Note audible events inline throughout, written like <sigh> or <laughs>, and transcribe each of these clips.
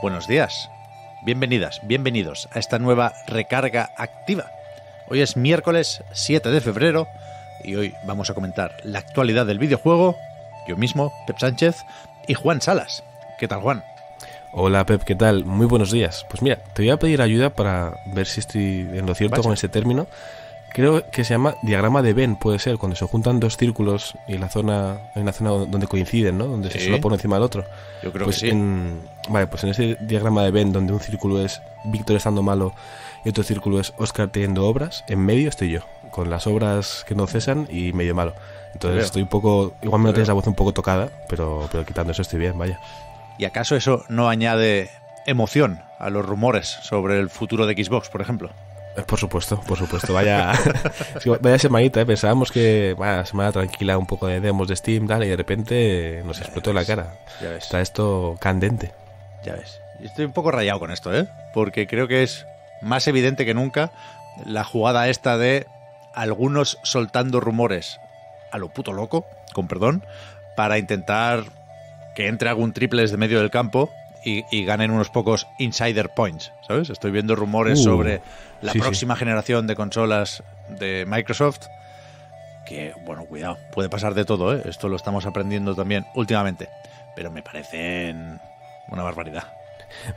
Buenos días. Bienvenidas, bienvenidos a esta nueva recarga activa. Hoy es miércoles 7 de febrero y hoy vamos a comentar la actualidad del videojuego, yo mismo, Pep Sánchez y Juan Salas. ¿Qué tal, Juan? Hola Pep, ¿qué tal? Muy buenos días. Pues mira, te voy a pedir ayuda para ver si estoy en lo cierto con ese término, creo que se llama diagrama de Venn, puede ser, cuando se juntan dos círculos y en la zona, en la zona donde coinciden, ¿no? Donde se solo pone encima del otro. Yo creo pues que sí. vale, pues en ese diagrama de Venn, donde un círculo es Víctor estando malo y otro círculo es Oscar teniendo obras, en medio estoy yo, con las obras que no cesan y medio malo. Entonces estoy un poco, igual me tienes la voz un poco tocada, pero, pero quitando eso estoy bien, vaya. ¿Y acaso eso no añade emoción a los rumores sobre el futuro de Xbox, por ejemplo? Eh, por supuesto, por supuesto. Vaya, <laughs> vaya semanita, ¿eh? pensábamos que ser semana tranquila, un poco de demos de Steam, dale y de repente nos explotó la cara. Ya ves. Está esto candente. Ya ves. Estoy un poco rayado con esto, ¿eh? Porque creo que es más evidente que nunca la jugada esta de algunos soltando rumores a lo puto loco, con perdón, para intentar que entre algún triple desde medio del campo y, ganen unos pocos insider points, ¿sabes? Estoy viendo rumores uh, sobre la próxima generación de consolas de Microsoft que, bueno, cuidado, puede pasar de todo, ¿eh? Esto lo estamos aprendiendo también últimamente, pero me parecen una barbaridad.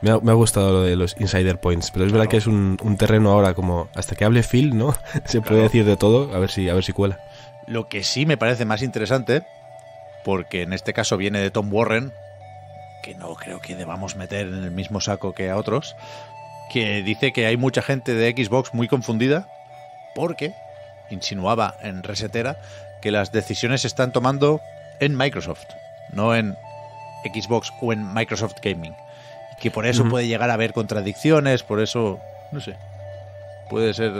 Me ha, gustado lo de los insider points, pero es verdad que es un, terreno ahora como hasta que hable Phil, ¿no? <laughs> Se puede decir de todo, a ver si a ver si cuela. Lo que sí me parece más interesante, porque en este caso viene de Tom Warren, que no creo que debamos meter en el mismo saco que a otros, que dice que hay mucha gente de Xbox muy confundida porque insinuaba en Resetera que las decisiones se están tomando en Microsoft, no en Xbox o en Microsoft Gaming. Y que por eso puede llegar a haber contradicciones, por eso, no sé, puede ser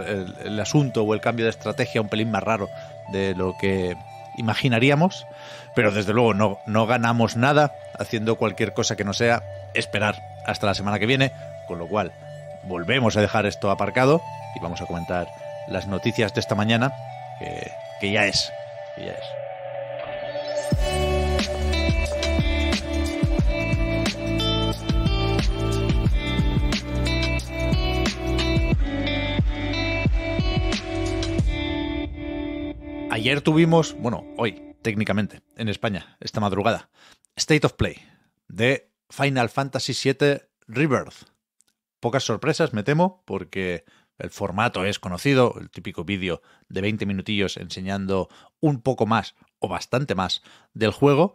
el asunto o el cambio de estrategia un pelín más raro de lo que imaginaríamos, pero desde luego no, no ganamos nada haciendo cualquier cosa que no sea esperar hasta la semana que viene, con lo cual volvemos a dejar esto aparcado y vamos a comentar las noticias de esta mañana, que, que ya es, que ya es. Ayer tuvimos, bueno, hoy, técnicamente, en España, esta madrugada, State of Play de Final Fantasy VII Rebirth. Pocas sorpresas, me temo, porque el formato es conocido, el típico vídeo de 20 minutillos enseñando un poco más o bastante más del juego.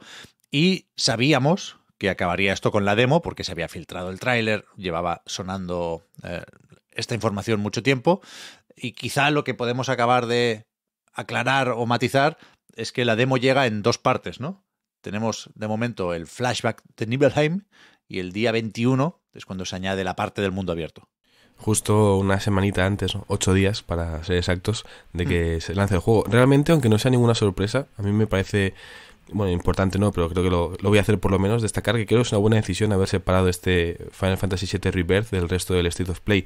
Y sabíamos que acabaría esto con la demo porque se había filtrado el tráiler, llevaba sonando eh, esta información mucho tiempo. Y quizá lo que podemos acabar de aclarar o matizar es que la demo llega en dos partes, ¿no? Tenemos de momento el flashback de Nibelheim y el día 21 es cuando se añade la parte del mundo abierto. Justo una semanita antes, ocho días para ser exactos, de que mm. se lance el juego. Realmente, aunque no sea ninguna sorpresa, a mí me parece bueno, importante no, pero creo que lo, voy a hacer por lo menos, destacar que creo que es una buena decisión haber separado este Final Fantasy VII Rebirth del resto del State of Play.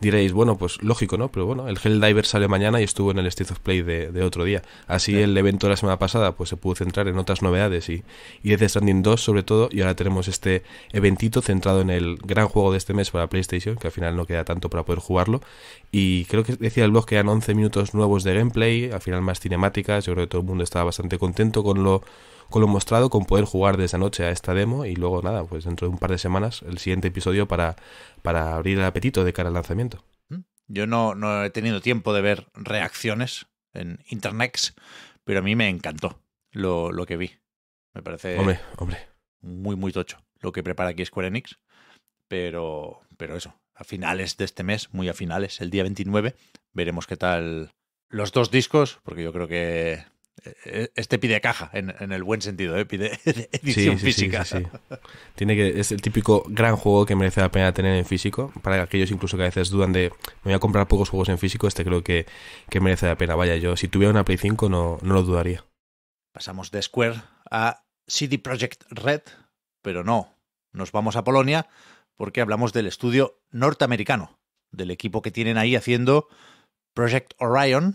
Diréis, bueno, pues lógico, ¿no? Pero bueno, el Helldiver sale mañana y estuvo en el State of Play de, otro día. Así el evento de la semana pasada pues se pudo centrar en otras novedades y, y Death Stranding 2 sobre todo, y ahora tenemos este eventito centrado en el gran juego de este mes para PlayStation, que al final no queda tanto para poder jugarlo. Y creo que decía el blog que eran 11 minutos nuevos de gameplay, al final más cinemáticas, yo creo que todo el mundo estaba bastante contento con lo con lo mostrado, con poder jugar de esa noche a esta demo y luego nada, pues dentro de un par de semanas el siguiente episodio para, para abrir el apetito de cara al lanzamiento. Mm. Yo no, no he tenido tiempo de ver reacciones en Internet pero a mí me encantó lo, que vi. Me parece hombre, hombre. muy, muy tocho lo que prepara aquí Square Enix, pero, pero eso, a finales de este mes, muy a finales, el día 29, veremos qué tal los dos discos, porque yo creo que eh, eh, este pide caja, en, el buen sentido, ¿eh? pide <laughs> edición física. Tiene que, es el típico gran juego que merece la pena tener en físico. Para aquellos incluso que a veces dudan de me voy a comprar pocos juegos en físico, este creo que, merece la pena. Vaya, yo si tuviera una Play 5 no, no lo dudaría. Pasamos de Square a CD Projekt Red, pero no, nos vamos a Polonia porque hablamos del estudio norteamericano, del equipo que tienen ahí haciendo Project Orion,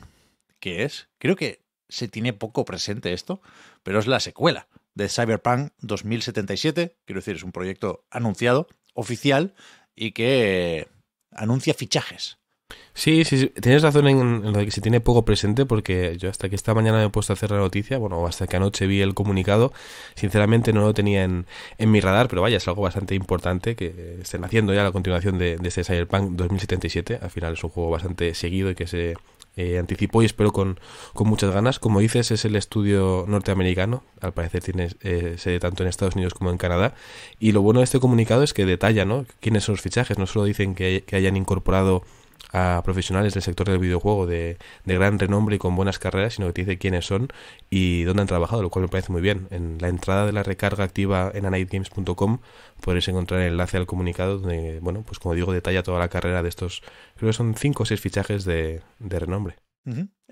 que es, creo que se tiene poco presente esto, pero es la secuela de Cyberpunk 2077, quiero decir, es un proyecto anunciado, oficial, y que anuncia fichajes. Sí, sí, tienes razón en lo de que se tiene poco presente, porque yo hasta que esta mañana me he puesto a hacer la noticia, bueno, hasta que anoche vi el comunicado, sinceramente no lo tenía en, mi radar, pero vaya, es algo bastante importante que estén haciendo ya la continuación de, de este Cyberpunk 2077. Al final es un juego bastante seguido y que se eh, y espero con, con, muchas ganas. Como dices, es el estudio norteamericano, al parecer tiene eh, sede tanto en Estados Unidos como en Canadá. Y lo bueno de este comunicado es que detalla ¿no? quiénes son los fichajes, no solo dicen que, que hayan incorporado a profesionales del sector del videojuego de, de, gran renombre y con buenas carreras, sino que te dice quiénes son y dónde han trabajado, lo cual me parece muy bien. En la entrada de la recarga activa en anightgames.com podréis encontrar el enlace al comunicado donde, bueno, pues como digo, detalla toda la carrera de estos, creo que son cinco o seis fichajes de, de renombre.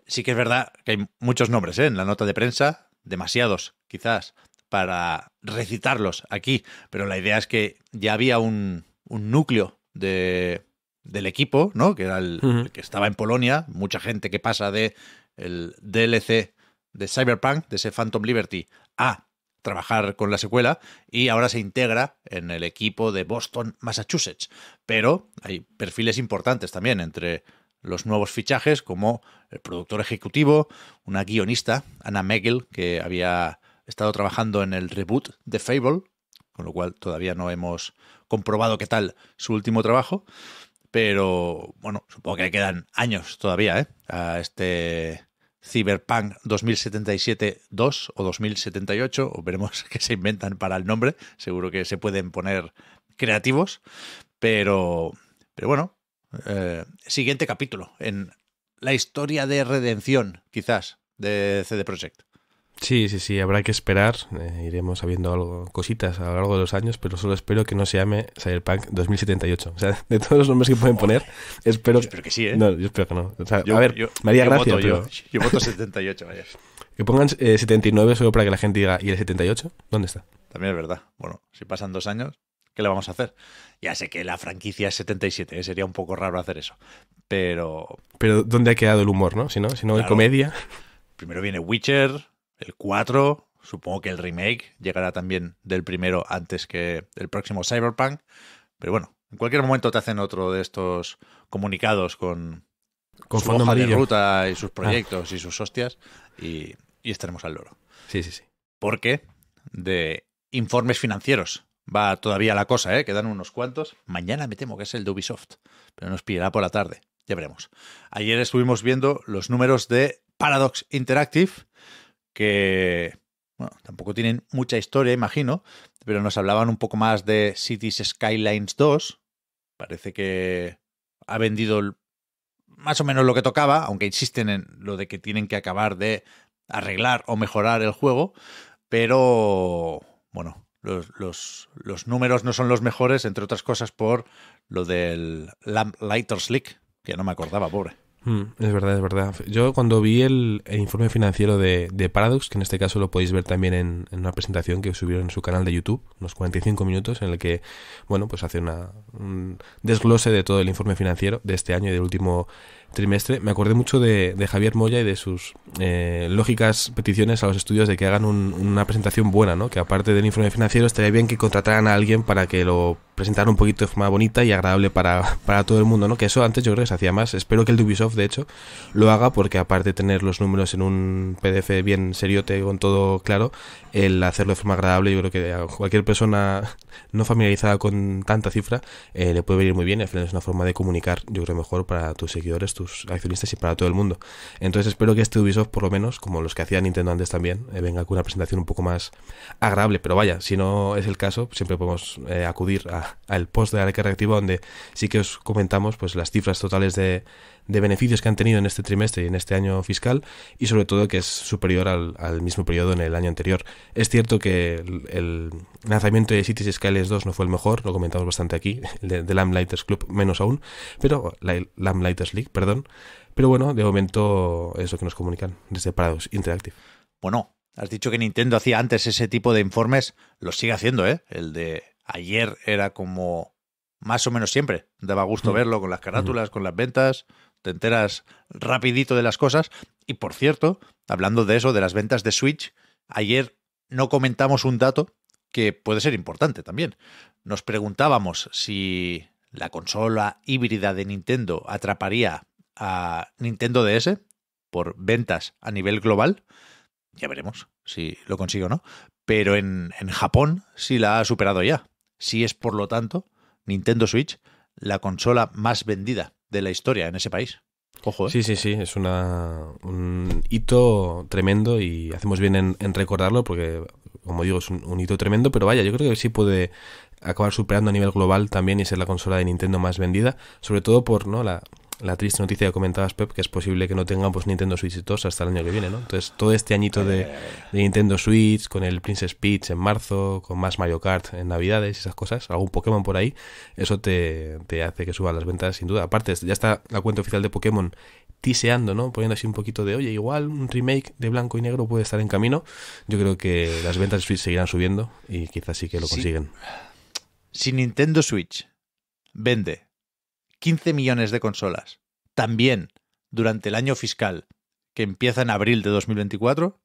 Sí que es verdad que hay muchos nombres ¿eh? en la nota de prensa, demasiados quizás para recitarlos aquí, pero la idea es que ya había un, un núcleo de del equipo, ¿no? Que era el, que estaba en Polonia, mucha gente que pasa de el DLC de Cyberpunk, de ese Phantom Liberty, a trabajar con la secuela y ahora se integra en el equipo de Boston, Massachusetts. Pero hay perfiles importantes también entre los nuevos fichajes como el productor ejecutivo, una guionista, Anna Megel, que había estado trabajando en el reboot de Fable, con lo cual todavía no hemos comprobado qué tal su último trabajo. Pero bueno, supongo que quedan años todavía ¿eh? a este Cyberpunk 2077-2 o 2078, o veremos <laughs> qué se inventan para el nombre, seguro que se pueden poner creativos, pero, pero bueno, eh, siguiente capítulo en la historia de redención, quizás, de CD Projekt. Sí, sí, sí, habrá que esperar. Eh, iremos sabiendo algo, cositas a lo largo de los años, pero solo espero que no se llame Cyberpunk 2078. O sea, de todos los nombres que pueden poner, <laughs> espero. Yo espero que sí, ¿eh? No, yo espero que no. O sea, a ver, María Gracia. yo, voto 78, <laughs> vaya. Que pongan 79 eh, solo para que la gente diga, ¿y el 78? ¿Dónde está? También es verdad. Bueno, si pasan dos años, ¿qué le vamos a hacer? Ya sé que la franquicia es 77, ¿eh? sería un poco raro hacer eso. Pero. Pero, ¿dónde ha quedado el humor, no? Si no, si no, hay comedia. Primero viene Witcher, el 4, supongo que el remake llegará también del primero antes que el próximo Cyberpunk, pero bueno, en cualquier momento te hacen otro de estos comunicados con, su fondo de ruta y sus ah. proyectos y sus hostias y, estaremos al loro. Sí, sí, sí. Porque de informes financieros va todavía la cosa, ¿eh? quedan unos cuantos. Mañana me temo que es el de Ubisoft, pero nos pillará por la tarde, ya veremos. Ayer estuvimos viendo los números de Paradox Interactive, que bueno, tampoco tienen mucha historia, imagino, pero nos hablaban un poco más de Cities Skylines 2. Parece que ha vendido más o menos lo que tocaba, aunque insisten en lo de que tienen que acabar de arreglar o mejorar el juego, pero bueno, los, los, números no son los mejores, entre otras cosas por lo del Lamp Lighters Slick que no me acordaba, pobre. Mm, es verdad, es verdad. Yo cuando vi el, informe financiero de, de, Paradox, que en este caso lo podéis ver también en, una presentación que subieron en su canal de YouTube, unos 45 minutos, en el que, bueno, pues hace una, un desglose de todo el informe financiero de este año y del último trimestre, me acordé mucho de, de Javier Moya y de sus eh, lógicas peticiones a los estudios de que hagan una presentación buena, ¿no? Que aparte del informe financiero estaría bien que contrataran a alguien para que lo presentaran un poquito de forma bonita y agradable para, todo el mundo, ¿no? Que eso antes yo creo que se hacía más. Espero que el Ubisoft, de hecho, lo haga porque aparte de tener los números en un PDF bien seriote con todo claro, el hacerlo de forma agradable, yo creo que a cualquier persona <laughs> no familiarizada con tanta cifra eh, le puede venir muy bien. Al final es una forma de comunicar, yo creo, mejor para tus seguidores, tus accionistas y para todo el mundo. Entonces espero que este Ubisoft, por lo menos, como los que hacía Nintendo antes también, eh, venga con una presentación un poco más agradable. Pero vaya, si no es el caso, siempre podemos eh, acudir al post de la recarga donde sí que os comentamos pues las cifras totales de, de beneficios que han tenido en este trimestre y en este año fiscal y sobre todo que es superior al, al mismo periodo en el año anterior. Es cierto que el, lanzamiento de Cities Skylines 2 no fue el mejor, lo comentamos bastante aquí, <laughs> el de, Club menos aún, pero la League, perdón. Pero bueno, de momento es lo que nos comunican desde Parados Interactive. Bueno, has dicho que Nintendo hacía antes ese tipo de informes, lo sigue haciendo, ¿eh? El de ayer era como más o menos siempre. Daba gusto verlo con las carátulas, con las ventas, te enteras rapidito de las cosas. Y por cierto, hablando de eso, de las ventas de Switch, ayer no comentamos un dato que puede ser importante también. Nos preguntábamos si la consola híbrida de Nintendo atraparía a Nintendo DS por ventas a nivel global. Ya veremos si lo consigue o no. Pero en, en Japón sí la ha superado ya. Si es, por lo tanto, Nintendo Switch la consola más vendida de la historia en ese país. ¿eh? Sí, sí, sí, es una, un hito tremendo y hacemos bien en, recordarlo porque, como digo, es un, un, hito tremendo, pero vaya, yo creo que sí puede acabar superando a nivel global también y ser la consola de Nintendo más vendida, sobre todo por ¿no? la, la triste noticia que comentabas, Pep, que es posible que no tengamos Nintendo Switch hasta el año que viene, ¿no? Entonces, todo este añito de, Nintendo Switch, con el Princess Peach en marzo, con más Mario Kart en Navidades y esas cosas, algún Pokémon por ahí, eso te, hace que suban las ventas, sin duda. Aparte, ya está la cuenta oficial de Pokémon tiseando, ¿no? Poniendo así un poquito de, oye, igual un remake de blanco y negro puede estar en camino. Yo creo que las ventas de Switch seguirán subiendo y quizás sí que lo consiguen. si Nintendo Switch vende 15 millones de consolas. También durante el año fiscal, que empieza en abril de 2024.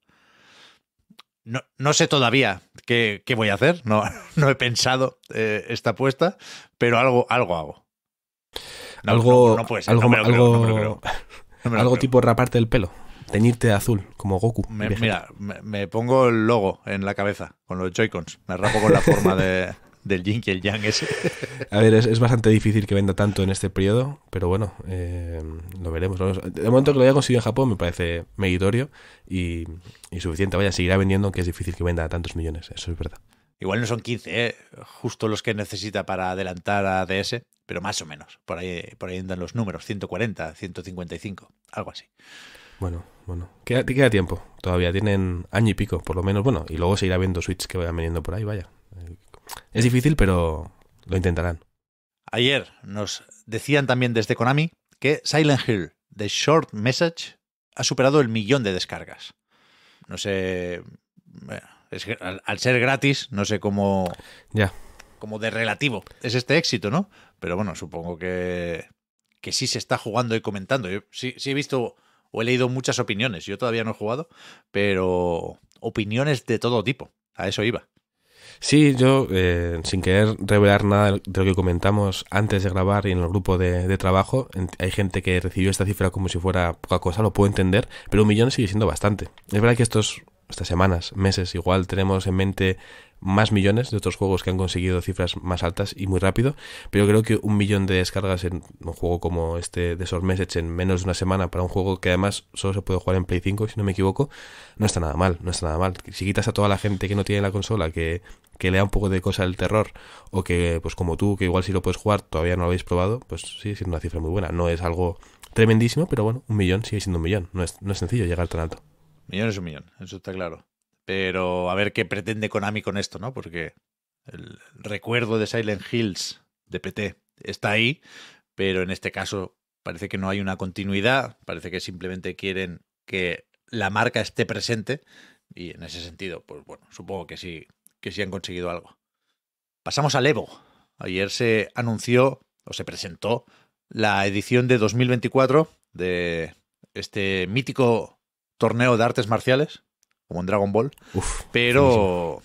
No, no sé todavía qué, voy a hacer, no, <laughs> no he pensado eh, esta apuesta, pero algo, algo hago. algo, algo, algo, tipo raparte el pelo, teñirte azul, como Goku. mira, me, pongo el logo en la cabeza con los Joy-Cons, me rapo con la forma de, <laughs> del yin el yang ese. <laughs> A ver, es, bastante difícil que venda tanto en este periodo, pero bueno, eh, lo veremos. De momento que lo haya conseguido en Japón me parece meritorio y, y suficiente. Vaya, seguirá vendiendo, que es difícil que venda tantos millones, eso es verdad. Igual no son 15, ¿eh? justo los que necesita para adelantar a DS, pero más o menos. Por ahí, por ahí andan los números, 140, 155, algo así. Bueno, bueno. Queda, queda tiempo. Todavía tienen año y pico, por lo menos. Bueno, y luego se irá viendo Switch que vayan vendiendo por ahí, vaya. Es difícil, pero lo intentarán. Ayer nos decían también desde Konami que Silent Hill, The Short Message, ha superado el millón de descargas. No sé. al, ser gratis, no sé cómo. Ya. Como de relativo es este éxito, ¿no? Pero bueno, supongo que, que sí se está jugando y comentando. Yo sí he visto o he leído muchas opiniones. Yo todavía no he jugado, pero opiniones de todo tipo. A eso iba. Sí, yo, eh, sin querer revelar nada de lo que comentamos antes de grabar y en el grupo de, trabajo, hay gente que recibió esta cifra como si fuera poca cosa, lo puedo entender, pero un millón sigue siendo bastante. Es verdad que estos, estas semanas, meses, igual tenemos en mente más millones de otros juegos que han conseguido cifras más altas y muy rápido, pero creo que un millón de descargas en un juego como este de Sword Message en menos de una semana para un juego que además solo se puede jugar en Play 5, si no me equivoco, no está nada mal, no está nada mal. Si quitas a toda la gente que no tiene la consola, que que lea un poco de cosa del terror o que, pues como tú, que igual si lo puedes jugar todavía no lo habéis probado, pues sí, siendo una cifra muy buena. No es algo tremendísimo, pero bueno, un millón sigue siendo un millón. No es, sencillo llegar tan alto. Millón es un millón, eso está claro. Pero a ver qué pretende Konami con esto, ¿no? Porque el recuerdo de Silent Hills de PT está ahí, pero en este caso parece que no hay una continuidad, parece que simplemente quieren que la marca esté presente y en ese sentido, pues bueno, supongo que sí que han conseguido algo. Pasamos al Evo. Ayer se anunció o se presentó la edición de 2024 de este mítico torneo de artes marciales, como en Dragon Ball, pero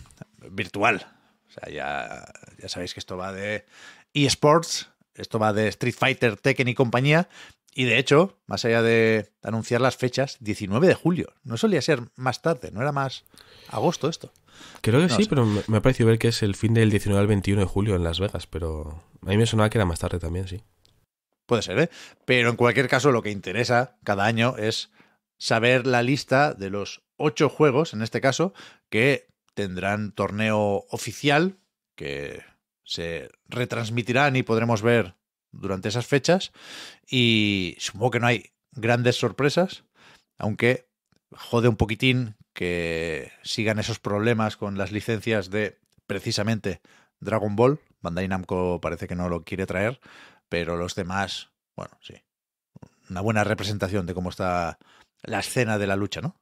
virtual. O sea, ya, ya sabéis que esto va de eSports, esto va de Street Fighter, Tekken y compañía, y de hecho, más allá de anunciar las fechas, 19 de julio. No solía ser más tarde, no era más agosto esto. Creo que sí, pero me ha parecido ver que es el fin del 19 al 21 de julio en Las Vegas, pero a mí me sonaba que era más tarde también, sí. Puede ser, ¿eh? Pero en cualquier caso, lo que interesa cada año es saber la lista de los ocho juegos, en este caso, que tendrán torneo oficial, que se retransmitirán y podremos ver durante esas fechas. Y supongo que no hay grandes sorpresas, aunque jode un poquitín que sigan esos problemas con las licencias de precisamente Dragon Ball. Bandai Namco parece que no lo quiere traer, pero los demás, bueno, sí. Una buena representación de cómo está la escena de la lucha, ¿no?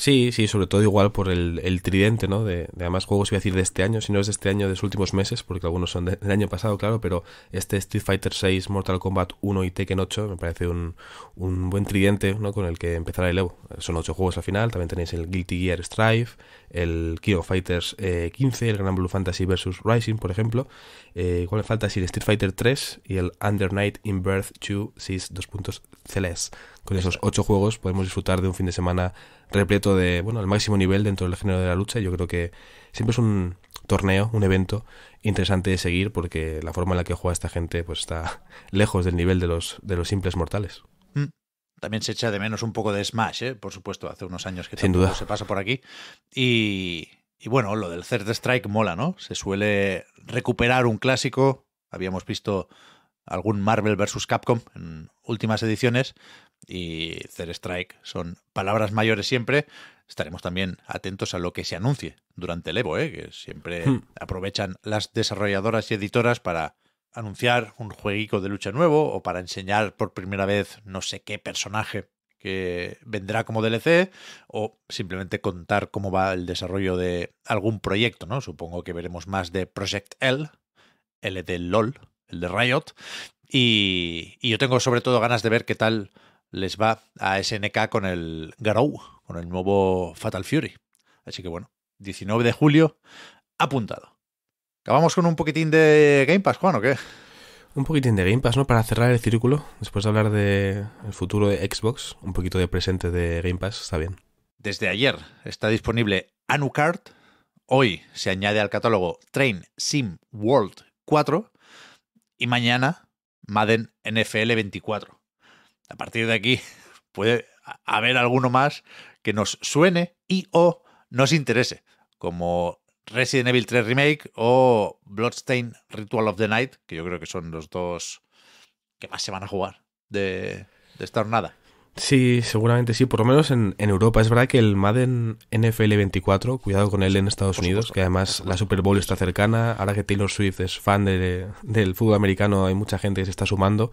Sí, sí, sobre todo igual por el, tridente, ¿no? De, de, además juegos, iba a decir de este año, si no es de este año, de los últimos meses, porque algunos son del año pasado, claro, pero este Street Fighter 6, Mortal Kombat 1 y Tekken 8 me parece un, un buen tridente, ¿no? Con el que empezar el Evo. Son ocho juegos al final, también tenéis el Guilty Gear Strife, el King of Fighters eh, 15, el Gran Blue Fantasy vs. Rising, por ejemplo. Eh, igual le falta? si el Street Fighter 3 y el Under Night in Birth 2 dos puntos Celeste con esos ocho juegos podemos disfrutar de un fin de semana repleto de, bueno, el máximo nivel dentro del género de la lucha. Yo creo que siempre es un torneo, un evento interesante de seguir porque la forma en la que juega esta gente pues está <laughs> lejos del nivel de los, de los simples mortales. Mm. También se echa de menos un poco de Smash, ¿eh? por supuesto, hace unos años que Sin se pasa por aquí. Y, y bueno, lo del Third Strike mola, ¿no? Se suele recuperar un clásico. Habíamos visto algún Marvel vs. Capcom en últimas ediciones, y Zer Strike son palabras mayores siempre. Estaremos también atentos a lo que se anuncie durante el Evo, ¿eh? que siempre hmm. aprovechan las desarrolladoras y editoras para anunciar un jueguico de lucha nuevo o para enseñar por primera vez no sé qué personaje que vendrá como DLC o simplemente contar cómo va el desarrollo de algún proyecto, ¿no? Supongo que veremos más de Project L, el de LOL, el de Riot, y yo tengo sobre todo ganas de ver qué tal les va a SNK con el Garou, con el nuevo Fatal Fury. Así que bueno, 19 de julio, apuntado. ¿Acabamos con un poquitín de Game Pass, Juan, o qué? Un poquitín de Game Pass, ¿no? Para cerrar el círculo, después de hablar del el futuro de Xbox, un poquito de presente de Game Pass, está bien. Desde ayer está disponible Anucard. Hoy se añade al catálogo Train Sim World 4. Y mañana Madden NFL 24 a partir de aquí <laughs> puede haber alguno más que nos suene y o nos interese, como Resident Evil 3 Remake o Bloodstained Ritual of the Night, que yo creo que son los dos que más se van a jugar de, de esta jornada. Sí, seguramente sí, por lo menos en, en, Europa. Es verdad que el Madden NFL 24, cuidado con él en Estados Unidos, que además la Super Bowl está cercana. Ahora que Taylor Swift es fan de, del fútbol americano, hay mucha gente que se está sumando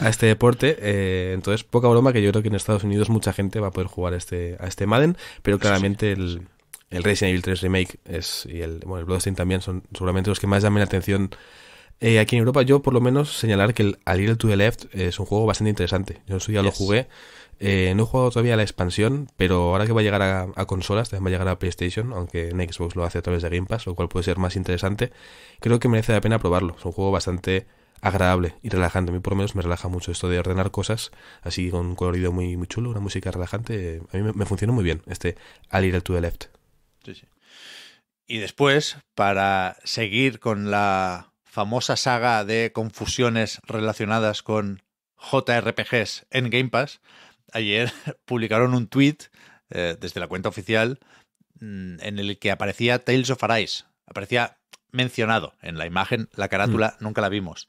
a este deporte. Eh, entonces, poca broma que yo creo que en Estados Unidos mucha gente va a poder jugar a este, a este Madden, pero claramente el, el Resident Evil 3 Remake es, y el, bueno, el también son seguramente los que más llamen la atención eh, aquí en Europa yo por lo menos señalar que el A Little to the Left es un juego bastante interesante. Yo en su día lo jugué. Eh, no he jugado todavía la expansión, pero ahora que va a llegar a, consolas, también va a llegar a PlayStation, aunque en Xbox lo hace a través de Game Pass, lo cual puede ser más interesante, creo que merece la pena probarlo. Es un juego bastante agradable y relajante. A mí por lo menos me relaja mucho esto de ordenar cosas, así con un colorido muy, muy chulo, una música relajante. A mí me, funciona muy bien este A Little to the Left. Y después, para seguir con la famosa saga de confusiones relacionadas con JRPGs en Game Pass, ayer <laughs> publicaron un tweet eh, desde la cuenta oficial mm, en el que aparecía Tales of Arise. Aparecía mencionado en la imagen, la carátula mm. nunca la vimos.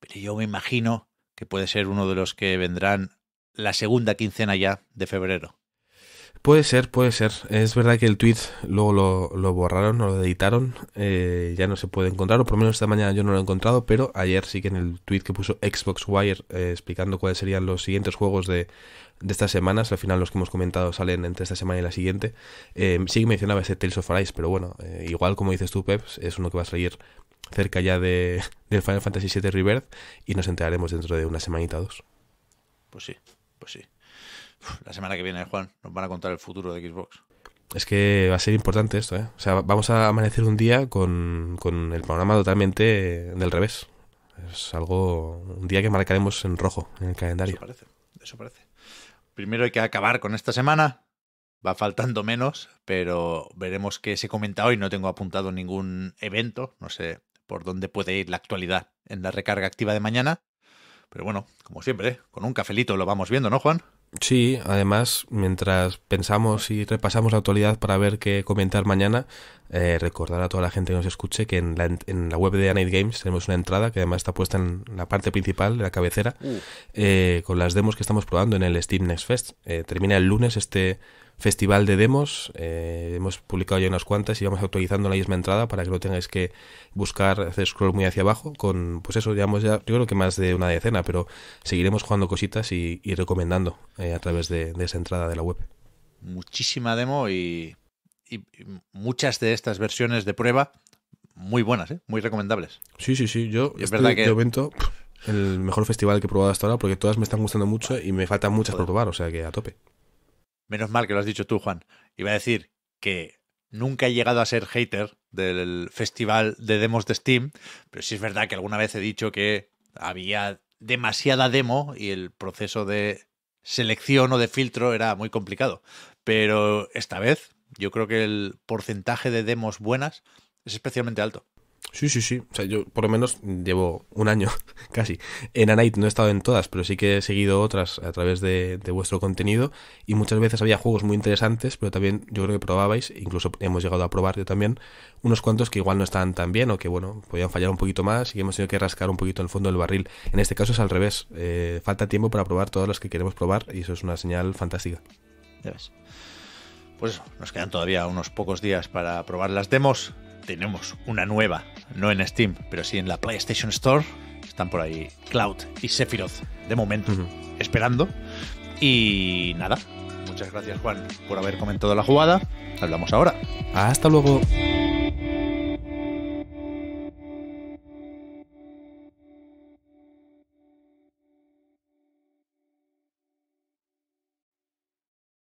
Pero yo me imagino que puede ser uno de los que vendrán la segunda quincena ya de febrero. Puede ser, puede ser. Es verdad que el tweet luego lo, borraron o lo editaron. Eh, ya no se puede encontrar, o por lo menos esta mañana yo no lo he encontrado, pero ayer sí que en el tweet que puso Xbox Wire eh, explicando cuáles serían los siguientes juegos de, estas semanas, al final los que hemos comentado salen entre esta semana y la siguiente, eh, sí que mencionaba ese Tales of Arise, pero bueno, igual como dices tú, Pep, es uno que va a salir cerca ya de, <laughs> del Final Fantasy VII Rebirth y nos enteraremos dentro de una semanita o dos. Pues sí, pues sí. La semana que viene, Juan, nos van a contar el futuro de Xbox. Es que va a ser importante esto, ¿eh? O sea, vamos a amanecer un día con, el panorama totalmente del revés. Es algo, un día que marcaremos en rojo en el calendario. Eso parece, eso parece. Primero hay que acabar con esta semana. Va faltando menos, pero veremos qué se comenta hoy. No tengo apuntado ningún evento. No sé por dónde puede ir la actualidad en la recarga activa de mañana. Pero bueno, como siempre, ¿eh? con un cafelito lo vamos viendo, ¿no, Juan? Sí, además, mientras pensamos y repasamos la actualidad para ver qué comentar mañana, eh, recordar a toda la gente que nos escuche que en la, web de Anite Games tenemos una entrada que además está puesta en la parte principal, de la cabecera, uh. eh, con las demos que estamos probando en el Steam Next Fest. Eh, termina el lunes este festival de demos. Eh, hemos publicado ya unas cuantas y vamos actualizando la misma entrada para que no tengáis que buscar, hacer scroll muy hacia abajo. Con, pues eso, hemos ya, yo creo que más de una decena, pero seguiremos jugando cositas y, recomendando eh, a través de, esa entrada de la web. Muchísima demo y, muchas de estas versiones de prueba muy buenas, ¿eh? muy recomendables. Sí, sí, sí. Yo, es este verdad que. el mejor festival que he probado hasta ahora porque todas me están gustando mucho y me faltan muchas por probar, o sea que a tope menos mal que lo has dicho tú, Juan. Iba a decir que nunca he llegado a ser hater del festival de demos de Steam, pero sí es verdad que alguna vez he dicho que había demasiada demo y el proceso de selección o de filtro era muy complicado. Pero esta vez yo creo que el porcentaje de demos buenas es especialmente alto. Sí, sí, sí. O sea, yo por lo menos llevo un año <laughs> casi en Anite. No he estado en todas, pero sí que he seguido otras a través de, vuestro contenido. Y muchas veces había juegos muy interesantes, pero también yo creo que probabais, incluso hemos llegado a probar yo también, unos cuantos que igual no estaban tan bien o que, bueno, podían fallar un poquito más y hemos tenido que rascar un poquito el fondo del barril. En este caso es al revés. Eh, falta tiempo para probar todas las que queremos probar y eso es una señal fantástica. ves. Pues nos quedan todavía unos pocos días para probar las demos tenemos una nueva, no en Steam, pero sí en la PlayStation Store. Están por ahí Cloud y Sephiroth, de momento, esperando. Y nada, muchas gracias Juan por haber comentado la jugada. Hablamos ahora. Hasta luego.